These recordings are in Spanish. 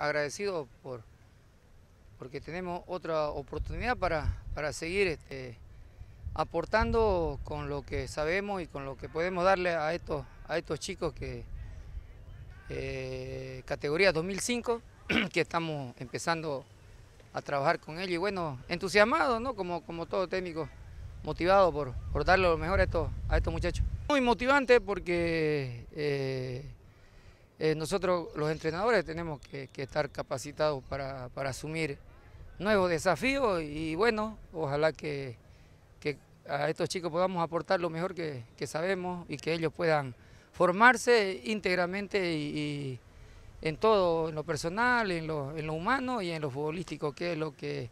agradecido por, porque tenemos otra oportunidad para, para seguir este, aportando con lo que sabemos y con lo que podemos darle a estos, a estos chicos que eh, categoría 2005 que estamos empezando a trabajar con ellos y bueno, entusiasmado, ¿no? Como, como todo técnico, motivado por, por darle lo mejor a estos, a estos muchachos. Muy motivante porque eh, eh, nosotros los entrenadores tenemos que, estar capacitados para, asumir nuevos desafíos y bueno, ojalá que, a estos chicos podamos aportar lo mejor que, sabemos y que ellos puedan formarse íntegramente y, en todo, en lo personal, en lo, en lo, humano y en lo futbolístico, que es lo que,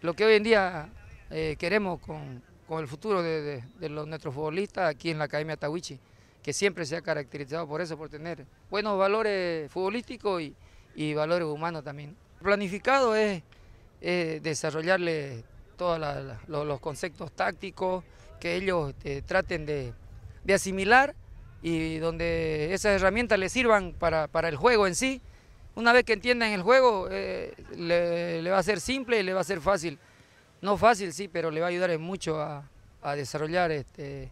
lo que hoy en día eh, queremos con, el futuro de, nuestros futbolistas aquí en la Academia Tawichi que siempre se ha caracterizado por eso, por tener buenos valores futbolísticos y, valores humanos también. Planificado es, desarrollarles desarrollarle todos los conceptos tácticos que ellos este, traten de, de, asimilar y donde esas herramientas les sirvan para, el juego en sí. Una vez que entiendan el juego, eh, le, va a ser simple y le va a ser fácil. No fácil, sí, pero le va a ayudar mucho a, a desarrollar este,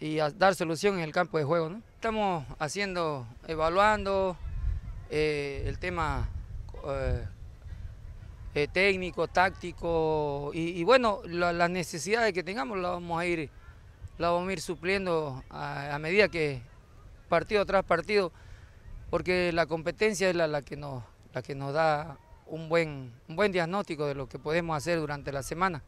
y a dar solución en el campo de juego. Estamos haciendo, evaluando eh, el tema eh, eh, técnico, táctico y, bueno, las necesidades que tengamos las vamos a ir, vamos supliendo a, medida que partido tras partido, porque la competencia es la, que, nos, la que nos da un buen, un buen diagnóstico de lo que podemos hacer durante la semana.